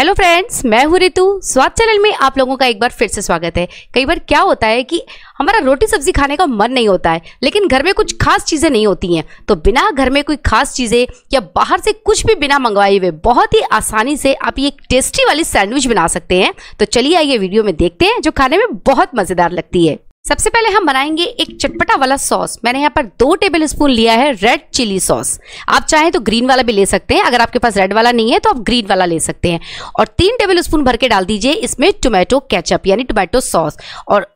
hello friends मैं हूँ रितु स्वाद चैनल में आप लोगों का एक बार फिर से स्वागत है कई बार क्या होता है कि हमारा रोटी सब्जी खाने का मन नहीं होता है लेकिन घर में कुछ खास चीज़ें नहीं होती हैं तो बिना घर में कोई खास चीज़ें या बाहर से कुछ भी बिना मंगवाए हुए बहुत ही आसानी से आप ये टेस्टी वाली सैंडविच बना सकते हैं तो चलिए आइए वीडियो में देखते हैं जो खाने में बहुत मज़ेदार लगती है सबसे पहले हम बनाएंगे एक चटपटा वाला सॉस मैंने यहाँ पर दो टेबल स्पून लिया है रेड चिली सॉस आप चाहें तो ग्रीन वाला भी ले सकते हैं अगर आपके पास रेड वाला नहीं है तो आप ग्रीन वाला ले सकते हैं और तीन टेबल स्पून भर के डाल दीजिए इसमें टोमेटो कैचअप यानी टोमेटो सॉस और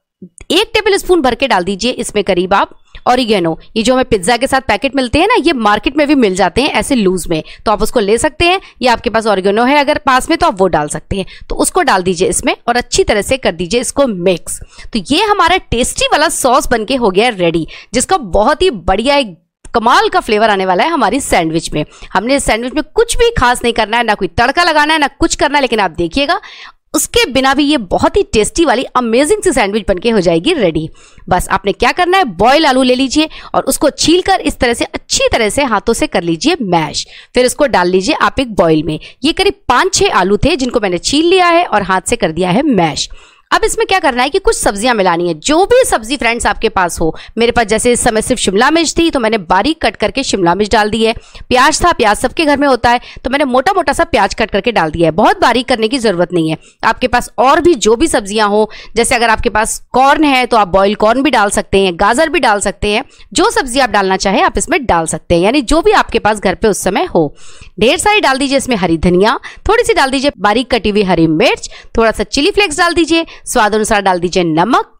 एक टेबल स्पून भर के डाल दीजिए इसमें करीब आप ऑरिगेनो ये जो हमें पिज्जा के साथ पैकेट मिलते हैं ना ये मार्केट में भी मिल जाते हैं ऐसे लूज में तो आप उसको ले सकते हैं या आपके पास ऑरिगेनो है अगर पास में तो आप वो डाल सकते हैं तो उसको डाल दीजिए इसमें और अच्छी तरह से कर दीजिए इसको मिक्स तो ये हमारा टेस्टी वाला सॉस बन हो गया रेडी जिसका बहुत ही बढ़िया एक कमाल का फ्लेवर आने वाला है हमारी सैंडविच में हमने सैंडविच में कुछ भी खास नहीं करना है ना कोई तड़का लगाना है ना कुछ करना है लेकिन आप देखिएगा उसके बिना भी ये बहुत ही टेस्टी वाली अमेजिंग सी सैंडविच बनके हो जाएगी रेडी बस आपने क्या करना है बॉयल आलू ले लीजिए और उसको छील कर इस तरह से अच्छी तरह से हाथों से कर लीजिए मैश फिर उसको डाल लीजिए आप एक बॉयल में ये करीब पांच छह आलू थे जिनको मैंने छील लिया है और हाथ से कर दिया है मैश अब इसमें क्या करना है कि कुछ सब्जियां मिलानी है जो भी सब्जी फ्रेंड्स आपके पास हो मेरे पास जैसे इस समय सिर्फ शिमला मिर्च थी तो मैंने बारीक कट करके शिमला मिर्च डाल दी है प्याज था प्याज सबके घर में होता है तो मैंने मोटा मोटा सा प्याज कट करके डाल दिया है बहुत बारीक करने की जरूरत नहीं है आपके पास और भी जो भी सब्जियां हो जैसे अगर आपके पास कॉर्न है तो आप बॉयल कॉर्न भी डाल सकते हैं गाजर भी डाल सकते हैं जो सब्जी आप डालना चाहे आप इसमें डाल सकते हैं यानी जो भी आपके पास घर पे उस समय हो ढेर सारी डाल दीजिए इसमें हरी धनिया थोड़ी सी डाल दीजिए बारीक कटी हुई हरी मिर्च थोड़ा सा चिली फ्लेक्स डाल दीजिए स्वाद अनुसार डाल दीजिए नमक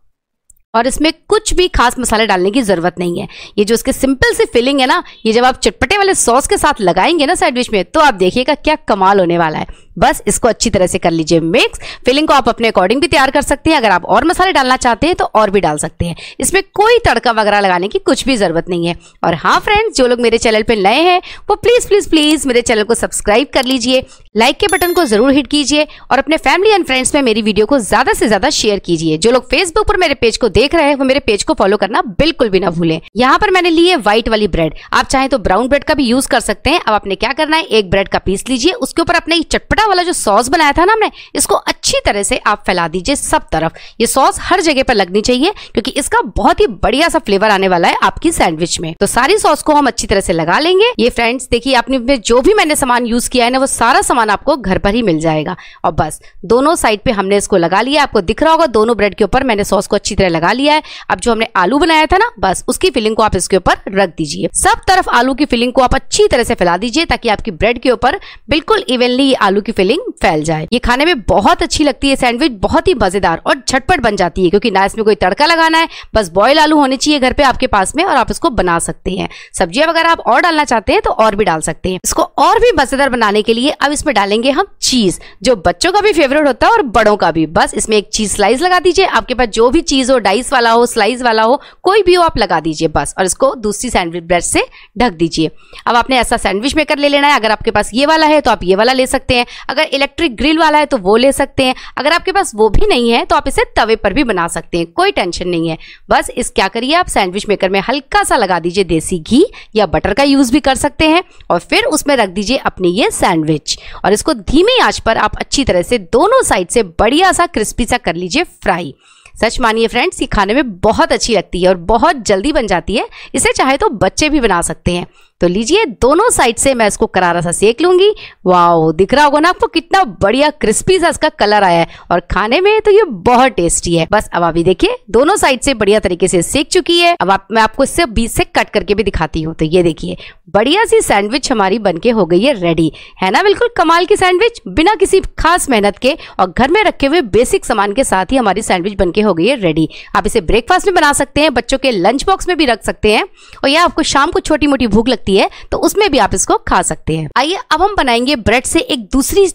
और इसमें कुछ भी खास मसाले डालने की ज़रूरत नहीं है ये जो इसके सिंपल सी फिलिंग है ना ये जब आप चटपटे वाले सॉस के साथ लगाएंगे ना सैंडविच में तो आप देखिएगा क्या कमाल होने वाला है बस इसको अच्छी तरह से कर लीजिए मिक्स फिलिंग को आप अपने अकॉर्डिंग भी तैयार कर सकते हैं अगर आप और मसाले डालना चाहते हैं तो और भी डाल सकते हैं इसमें कोई तड़का वगैरह लगाने की कुछ भी जरूरत नहीं है और हाँ फ्रेंड्स जो लोग मेरे चैनल पर नए हैं वो प्लीज प्लीज प्लीज मेरे चैनल को सब्सक्राइब कर लीजिए लाइक के बटन को जरूर हिट कीजिए और अपने फैमिली एंड फ्रेंड्स में मेरी वीडियो को ज्यादा से ज्यादा शेयर कीजिए जो लोग फेसबुक पर मेरे पेज को देख रहे हैं वो मेरे पेज को फॉलो करना बिल्कुल भी ना भूलें यहाँ पर मैंने लिए व्हाइट वाली ब्रेड आप चाहे तो ब्राउन ब्रेड का भी यूज कर सकते हैं अब आपने क्या करना है एक ब्रेड का पीस लीजिए उसके ऊपर अपने चटपटा वाला जो सॉस बनाया था ना हमने इसको अच्छी तरह से आप फैला दीजिए सब तरफ ये सॉस हर जगह पर लगनी चाहिए क्योंकि इसका बहुत ही बढ़िया सा फ्लेवर आने वाला है आपकी सैंडविच में तो सारी सॉस को हम अच्छी तरह से लगा लेंगे ये फ्रेंड्स देखिए आपने जो भी मैंने सामान यूज किया है ना वो सारा सामान आपको घर पर ही मिल जाएगा और बस दोनों साइड पे हमने इसको लगा लिया आपको दिख रहा होगा दोनों ब्रेड के ऊपर मैंने सॉस को अच्छी तरह लगा लिया है अब जो हमने आलू बनाया था ना बस उसकी फिलिंग को आप इसके ऊपर रख दीजिए सब तरफ आलू की फिलिंग को आप अच्छी तरह से फैला दीजिए ताकि आपकी ब्रेड के ऊपर बिल्कुल इवेनली आलू की फिलिंग फैल जाए ये खाने में बहुत अच्छी लगती है सैंडविच बहुत ही मजेदार और झटपट बन जाती है क्योंकि ना इसमें कोई तड़का लगाना है बस बॉयल आलू होने चाहिए घर पे आपके पास में और आप इसको बना सकते हैं सब्जियां वगैरह आप और डालना चाहते हैं तो और भी डाल सकते हैं इसको और भी मजेदार बनाने के लिए अब इसमें डालेंगे हम चीज जो बच्चों का भी फेवरेट होता है और बड़ों का भी बस इसमें एक चीज स्लाइस लगा दीजिए आपके पास जो भी चीज हो डाइस वाला हो स्लाइस वाला हो कोई भी हो आप लगा दीजिए बस और इसको दूसरी सैंडविच ब्रेड से ढक दीजिए अब आपने ऐसा सैंडविच मेकर ले लेना है अगर आपके पास ये वाला है तो आप ये वाला ले सकते हैं अगर इलेक्ट्रिक ग्रिल वाला है तो वो ले सकते हैं अगर आपके पास वो भी नहीं है तो आप इसे तवे पर भी बना सकते हैं कोई टेंशन नहीं है बस इस क्या करिए आप सैंडविच मेकर में हल्का सा लगा दीजिए देसी घी या बटर का यूज़ भी कर सकते हैं और फिर उसमें रख दीजिए अपनी ये सैंडविच और इसको धीमी आंच पर आप अच्छी तरह से दोनों साइड से बढ़िया सा क्रिस्पी सा कर लीजिए फ्राई सच मानिए फ्रेंड्स ये खाने में बहुत अच्छी लगती है और बहुत जल्दी बन जाती है इसे चाहे तो बच्चे भी बना सकते हैं तो लीजिए दोनों साइड से मैं इसको करारा सा सेक लूंगी वाओ दिख रहा होगा ना आपको कितना बढ़िया क्रिस्पी सा इसका कलर आया है और खाने में तो ये बहुत टेस्टी है बस अब अभी देखिए दोनों साइड से बढ़िया तरीके से सेक चुकी है अब आप, मैं आपको इससे बीच से कट करके भी दिखाती हूँ तो ये देखिए बढ़िया सी सैंडविच हमारी बन हो गई है रेडी है ना बिल्कुल कमाल की सैंडविच बिना किसी खास मेहनत के और घर में रखे हुए बेसिक सामान के साथ ही हमारी सैंडविच बन हो गई है रेडी आप इसे ब्रेकफास्ट में बना सकते हैं बच्चों के लंच बॉक्स में भी रख सकते हैं और यह आपको शाम को छोटी मोटी भूख लगती होती है तो उसमें भी आप इसको खा सकते हैं आइए अब हम बनाएंगे ब्रेड से एक दूसरी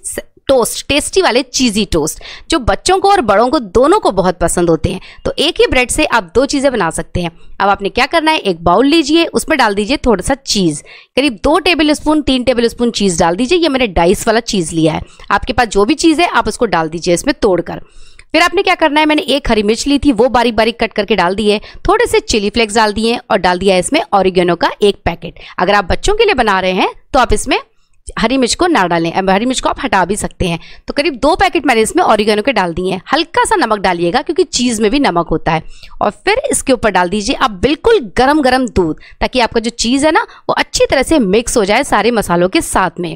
टोस्ट टेस्टी वाले चीज़ी टोस्ट जो बच्चों को और बड़ों को दोनों को बहुत पसंद होते हैं तो एक ही ब्रेड से आप दो चीज़ें बना सकते हैं अब आपने क्या करना है एक बाउल लीजिए उसमें डाल दीजिए थोड़ा सा चीज़ करीब दो टेबल स्पून तीन टेबल स्पून चीज़ डाल दीजिए ये मैंने डाइस वाला चीज़ लिया है आपके पास जो भी चीज़ है आप उसको डाल दीजिए इसमें तोड़कर फिर आपने क्या करना है मैंने एक हरी मिर्च ली थी वो बारीक बारीक कट करके डाल दी है थोड़े से चिली फ्लेक्स डाल दिए और डाल दिया इसमें ऑरिगेनो का एक पैकेट अगर आप बच्चों के लिए बना रहे हैं तो आप इसमें हरी मिर्च को ना डालें हरी मिर्च को आप हटा भी सकते हैं तो करीब दो पैकेट मैंने इसमें ऑरिगेनो के डाल दिए हैं हल्का सा नमक डालिएगा क्योंकि चीज़ में भी नमक होता है और फिर इसके ऊपर डाल दीजिए आप बिल्कुल गरम गरम दूध ताकि आपका जो चीज़ है ना वो अच्छी तरह से मिक्स हो जाए सारे मसालों के साथ में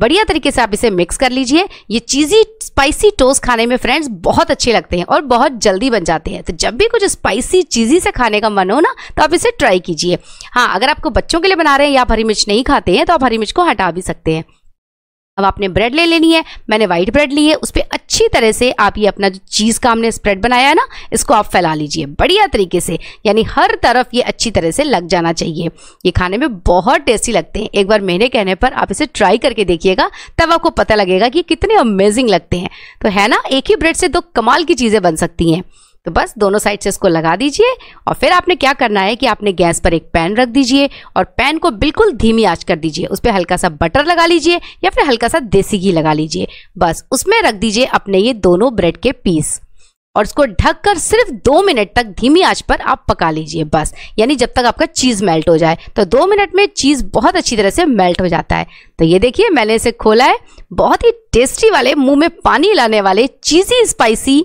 बढ़िया तरीके से आप इसे मिक्स कर लीजिए ये चीज़ी स्पाइसी टोस्ट खाने में फ्रेंड्स बहुत अच्छे लगते हैं और बहुत जल्दी बन जाते हैं तो जब भी कुछ स्पाइसी चीज़ी से खाने का मन हो ना तो आप इसे ट्राई कीजिए हाँ अगर आपको बच्चों के लिए बना रहे हैं या आप हरी मिर्च नहीं खाते हैं तो आप हरी मिर्च को हटा भी सकते हैं अब आपने ब्रेड ले लेनी है मैंने वाइट ब्रेड ली है उस पर अच्छी तरह से आप ये अपना जो चीज़ का हमने स्प्रेड बनाया है ना इसको आप फैला लीजिए बढ़िया तरीके से यानी हर तरफ ये अच्छी तरह से लग जाना चाहिए ये खाने में बहुत टेस्टी लगते हैं एक बार मेरे कहने पर आप इसे ट्राई करके देखिएगा तब आपको पता लगेगा कि कितने अमेजिंग लगते हैं तो है ना एक ही ब्रेड से दो कमाल की चीज़ें बन सकती हैं तो बस दोनों साइड से इसको लगा दीजिए और फिर आपने क्या करना है कि आपने गैस पर एक पैन रख दीजिए और पैन को बिल्कुल धीमी आंच कर दीजिए उस पर हल्का सा बटर लगा लीजिए या फिर हल्का सा देसी घी लगा लीजिए बस उसमें रख दीजिए अपने ये दोनों ब्रेड के पीस और इसको ढक कर सिर्फ दो मिनट तक धीमी आंच पर आप पका लीजिए बस यानी जब तक आपका चीज़ मेल्ट हो जाए तो दो मिनट में चीज़ बहुत अच्छी तरह से मेल्ट हो जाता है तो ये देखिए मैंने इसे खोला है बहुत ही टेस्टी वाले मुंह में पानी लाने वाले चीज़ी स्पाइसी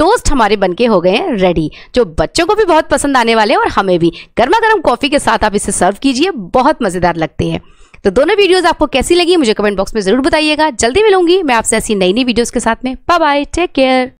टोस्ट हमारे बनके हो गए हैं रेडी जो बच्चों को भी बहुत पसंद आने वाले हैं और हमें भी गर्मा गर्म कॉफ़ी के साथ आप इसे सर्व कीजिए बहुत मज़ेदार लगते हैं तो दोनों वीडियोस आपको कैसी लगी मुझे कमेंट बॉक्स में ज़रूर बताइएगा जल्दी मिलूंगी मैं आपसे ऐसी नई नई वीडियोस के साथ में बाय बाय टेक केयर